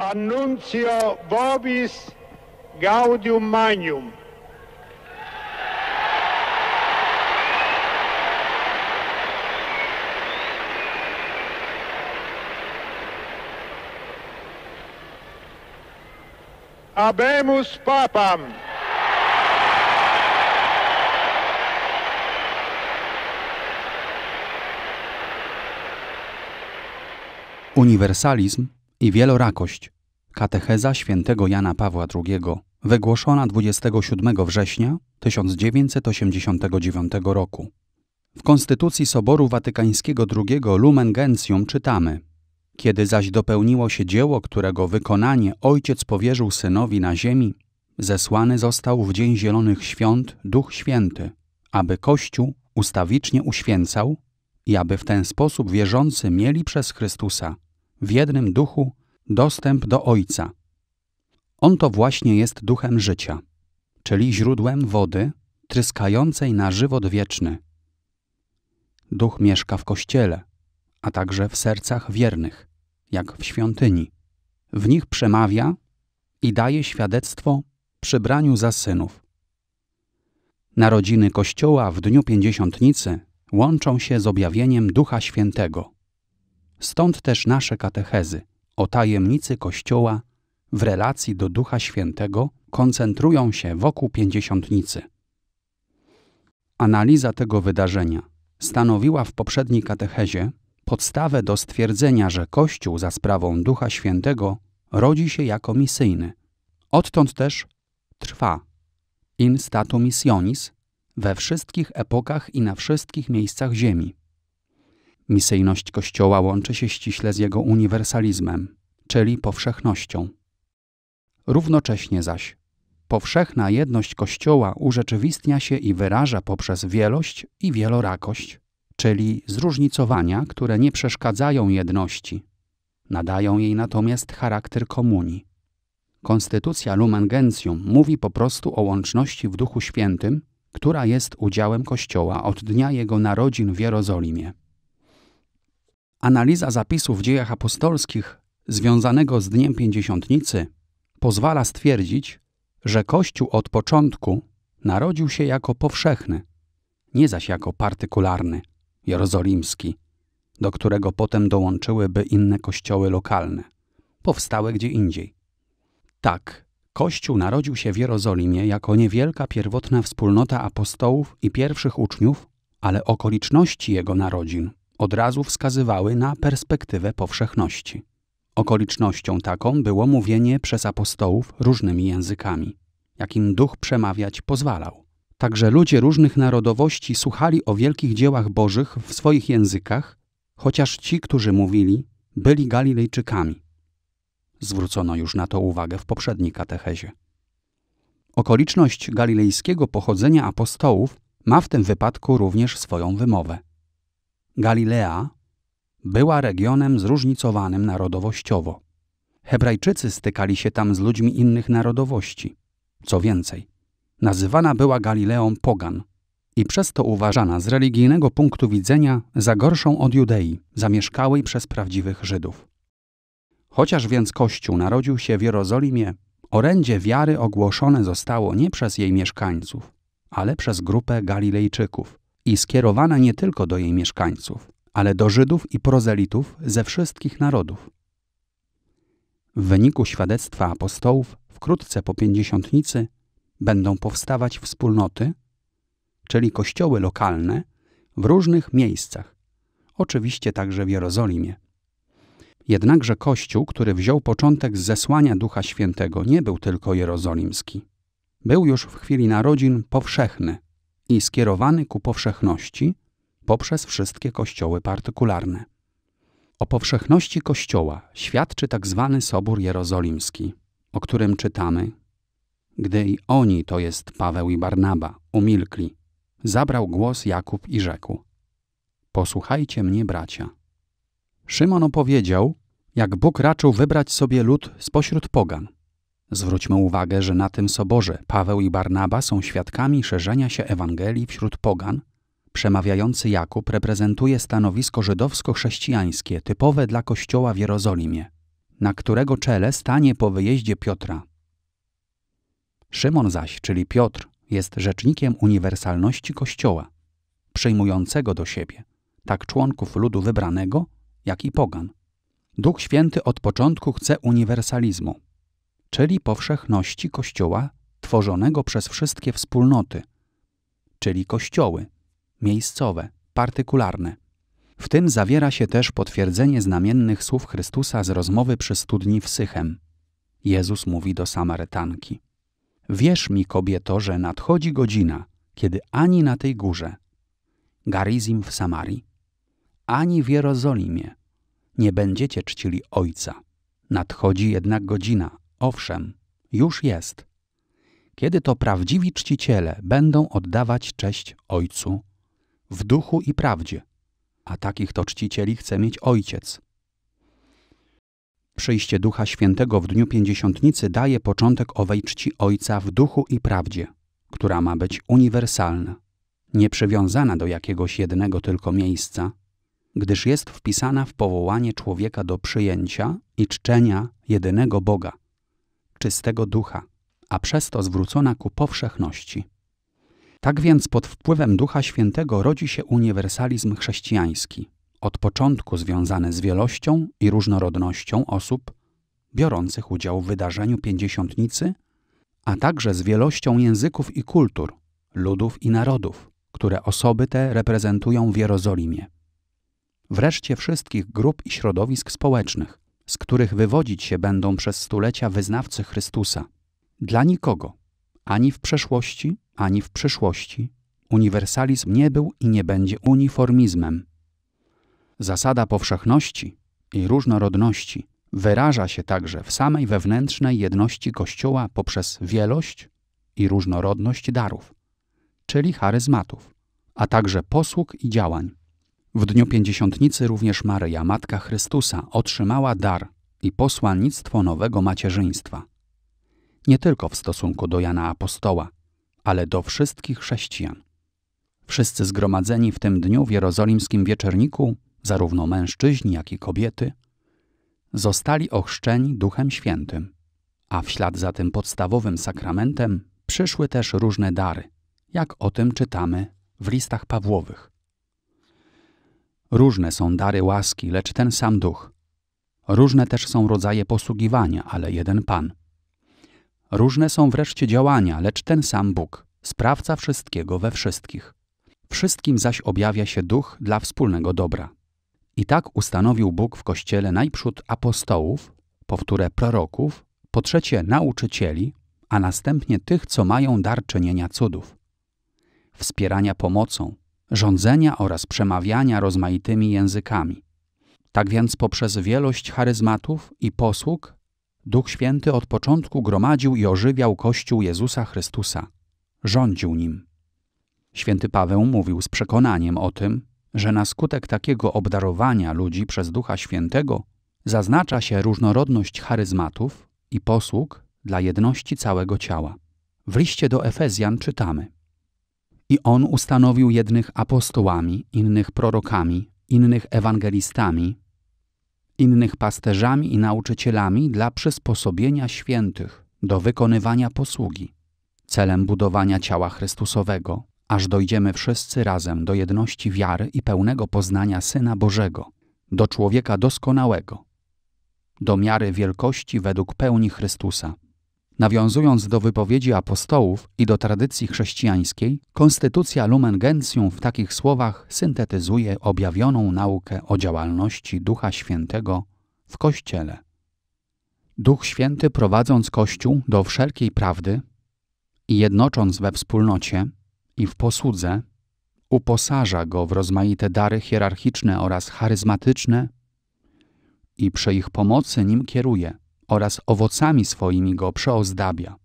Annuncio Vobis Gaudium Magnum. Abemus Papam. Uniwersalizm i wielorakość. Katecheza świętego Jana Pawła II, wygłoszona 27 września 1989 roku. W Konstytucji Soboru Watykańskiego II Lumen Gentium czytamy: Kiedy zaś dopełniło się dzieło, którego wykonanie ojciec powierzył synowi na ziemi, zesłany został w Dzień Zielonych Świąt Duch Święty, aby Kościół ustawicznie uświęcał i aby w ten sposób wierzący mieli przez Chrystusa w jednym duchu dostęp do Ojca. On to właśnie jest duchem życia, czyli źródłem wody tryskającej na żywot wieczny. Duch mieszka w kościele, a także w sercach wiernych, jak w świątyni. W nich przemawia i daje świadectwo przybraniu za synów. Narodziny Kościoła w Dniu Pięćdziesiątnicy łączą się z objawieniem Ducha Świętego – Stąd też nasze katechezy o tajemnicy Kościoła w relacji do Ducha Świętego koncentrują się wokół pięćdziesiątnicy. Analiza tego wydarzenia stanowiła w poprzedniej katechezie podstawę do stwierdzenia, że Kościół za sprawą Ducha Świętego rodzi się jako misyjny. Odtąd też trwa in statu missionis we wszystkich epokach i na wszystkich miejscach Ziemi. Misyjność Kościoła łączy się ściśle z jego uniwersalizmem, czyli powszechnością. Równocześnie zaś powszechna jedność Kościoła urzeczywistnia się i wyraża poprzez wielość i wielorakość, czyli zróżnicowania, które nie przeszkadzają jedności, nadają jej natomiast charakter komunii. Konstytucja Lumen Gentium mówi po prostu o łączności w Duchu Świętym, która jest udziałem Kościoła od dnia jego narodzin w Jerozolimie. Analiza zapisów w dziejach apostolskich związanego z Dniem Pięćdziesiątnicy pozwala stwierdzić, że Kościół od początku narodził się jako powszechny, nie zaś jako partykularny, jerozolimski, do którego potem dołączyłyby inne kościoły lokalne, powstałe gdzie indziej. Tak, Kościół narodził się w Jerozolimie jako niewielka pierwotna wspólnota apostołów i pierwszych uczniów, ale okoliczności jego narodzin od razu wskazywały na perspektywę powszechności. Okolicznością taką było mówienie przez apostołów różnymi językami, jakim duch przemawiać pozwalał. Także ludzie różnych narodowości słuchali o wielkich dziełach bożych w swoich językach, chociaż ci, którzy mówili, byli Galilejczykami. Zwrócono już na to uwagę w poprzedniej katechezie. Okoliczność galilejskiego pochodzenia apostołów ma w tym wypadku również swoją wymowę. Galilea była regionem zróżnicowanym narodowościowo. Hebrajczycy stykali się tam z ludźmi innych narodowości. Co więcej, nazywana była Galileą Pogan i przez to uważana z religijnego punktu widzenia za gorszą od Judei, zamieszkałej przez prawdziwych Żydów. Chociaż więc Kościół narodził się w Jerozolimie, orędzie wiary ogłoszone zostało nie przez jej mieszkańców, ale przez grupę Galilejczyków, i skierowana nie tylko do jej mieszkańców, ale do Żydów i prozelitów ze wszystkich narodów. W wyniku świadectwa apostołów wkrótce po pięćdziesiątnicy będą powstawać wspólnoty, czyli kościoły lokalne w różnych miejscach, oczywiście także w Jerozolimie. Jednakże Kościół, który wziął początek z zesłania Ducha Świętego, nie był tylko jerozolimski. Był już w chwili narodzin powszechny – i skierowany ku powszechności poprzez wszystkie kościoły partykularne. O powszechności Kościoła świadczy tak zwany Sobór Jerozolimski, o którym czytamy, gdy i oni, to jest Paweł i Barnaba, umilkli, zabrał głos Jakub i rzekł: Posłuchajcie mnie, bracia. Szymon opowiedział, jak Bóg raczył wybrać sobie lud spośród pogan Zwróćmy uwagę, że na tym soborze Paweł i Barnaba są świadkami szerzenia się Ewangelii wśród pogan. Przemawiający Jakub reprezentuje stanowisko żydowsko-chrześcijańskie typowe dla kościoła w Jerozolimie, na którego czele stanie po wyjeździe Piotra. Szymon zaś, czyli Piotr, jest rzecznikiem uniwersalności kościoła, przyjmującego do siebie tak członków ludu wybranego, jak i pogan. Duch Święty od początku chce uniwersalizmu, czyli powszechności Kościoła tworzonego przez wszystkie wspólnoty, czyli kościoły miejscowe, partykularne. W tym zawiera się też potwierdzenie znamiennych słów Chrystusa z rozmowy przy studni w Sychem. Jezus mówi do Samarytanki: Wierz mi, kobieto, że nadchodzi godzina, kiedy ani na tej górze, Garizim w Samarii, ani w Jerozolimie nie będziecie czcili Ojca. Nadchodzi jednak godzina, Owszem, już jest. Kiedy to prawdziwi czciciele będą oddawać cześć Ojcu w duchu i prawdzie, a takich to czcicieli chce mieć Ojciec. Przyjście Ducha Świętego w dniu pięćdziesiątnicy daje początek owej czci Ojca w duchu i prawdzie, która ma być uniwersalna, nieprzywiązana do jakiegoś jednego tylko miejsca, gdyż jest wpisana w powołanie człowieka do przyjęcia i czczenia jedynego Boga – czystego ducha, a przez to zwrócona ku powszechności. Tak więc pod wpływem Ducha Świętego rodzi się uniwersalizm chrześcijański, od początku związany z wielością i różnorodnością osób biorących udział w wydarzeniu pięćdziesiątnicy, a także z wielością języków i kultur, ludów i narodów, które osoby te reprezentują w Jerozolimie. Wreszcie wszystkich grup i środowisk społecznych, z których wywodzić się będą przez stulecia wyznawcy Chrystusa. Dla nikogo, ani w przeszłości, ani w przyszłości, uniwersalizm nie był i nie będzie uniformizmem. Zasada powszechności i różnorodności wyraża się także w samej wewnętrznej jedności Kościoła poprzez wielość i różnorodność darów, czyli charyzmatów, a także posług i działań. W dniu pięćdziesiątnicy również Maryja, Matka Chrystusa, otrzymała dar i posłannictwo nowego macierzyństwa. Nie tylko w stosunku do Jana Apostoła, ale do wszystkich chrześcijan. Wszyscy zgromadzeni w tym dniu w jerozolimskim wieczorniku, zarówno mężczyźni, jak i kobiety, zostali ochrzczeni Duchem Świętym, a w ślad za tym podstawowym sakramentem przyszły też różne dary, jak o tym czytamy w listach Pawłowych. Różne są dary łaski, lecz ten sam duch. Różne też są rodzaje posługiwania, ale jeden Pan. Różne są wreszcie działania, lecz ten sam Bóg, sprawca wszystkiego we wszystkich. Wszystkim zaś objawia się duch dla wspólnego dobra. I tak ustanowił Bóg w Kościele najprzód apostołów, powtórę proroków, po trzecie nauczycieli, a następnie tych, co mają dar czynienia cudów, wspierania pomocą, rządzenia oraz przemawiania rozmaitymi językami. Tak więc poprzez wielość charyzmatów i posług Duch Święty od początku gromadził i ożywiał Kościół Jezusa Chrystusa. Rządził nim. Święty Paweł mówił z przekonaniem o tym, że na skutek takiego obdarowania ludzi przez Ducha Świętego zaznacza się różnorodność charyzmatów i posług dla jedności całego ciała. W liście do Efezjan czytamy: i on ustanowił jednych apostołami, innych prorokami, innych ewangelistami, innych pasterzami i nauczycielami dla przysposobienia świętych do wykonywania posługi, celem budowania ciała Chrystusowego, aż dojdziemy wszyscy razem do jedności wiary i pełnego poznania Syna Bożego, do człowieka doskonałego, do miary wielkości według pełni Chrystusa Nawiązując do wypowiedzi apostołów i do tradycji chrześcijańskiej, konstytucja Lumen Gentium w takich słowach syntetyzuje objawioną naukę o działalności Ducha Świętego w Kościele. Duch Święty prowadząc Kościół do wszelkiej prawdy i jednocząc we wspólnocie i w posłudze, uposaża go w rozmaite dary hierarchiczne oraz charyzmatyczne i przy ich pomocy nim kieruje – oraz owocami swoimi go przeozdabia.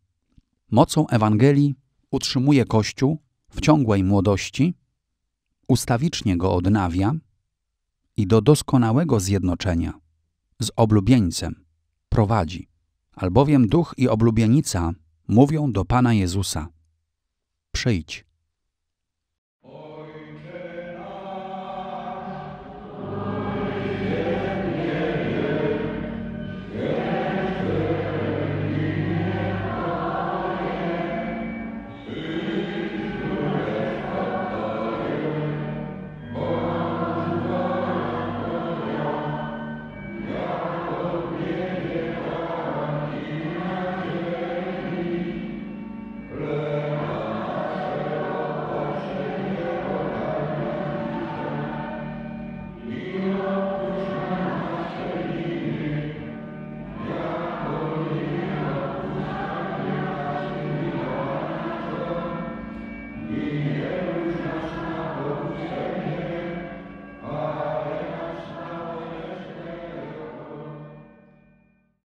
Mocą Ewangelii utrzymuje Kościół w ciągłej młodości, ustawicznie go odnawia i do doskonałego zjednoczenia z oblubieńcem prowadzi, albowiem duch i oblubienica mówią do Pana Jezusa: Przyjdź.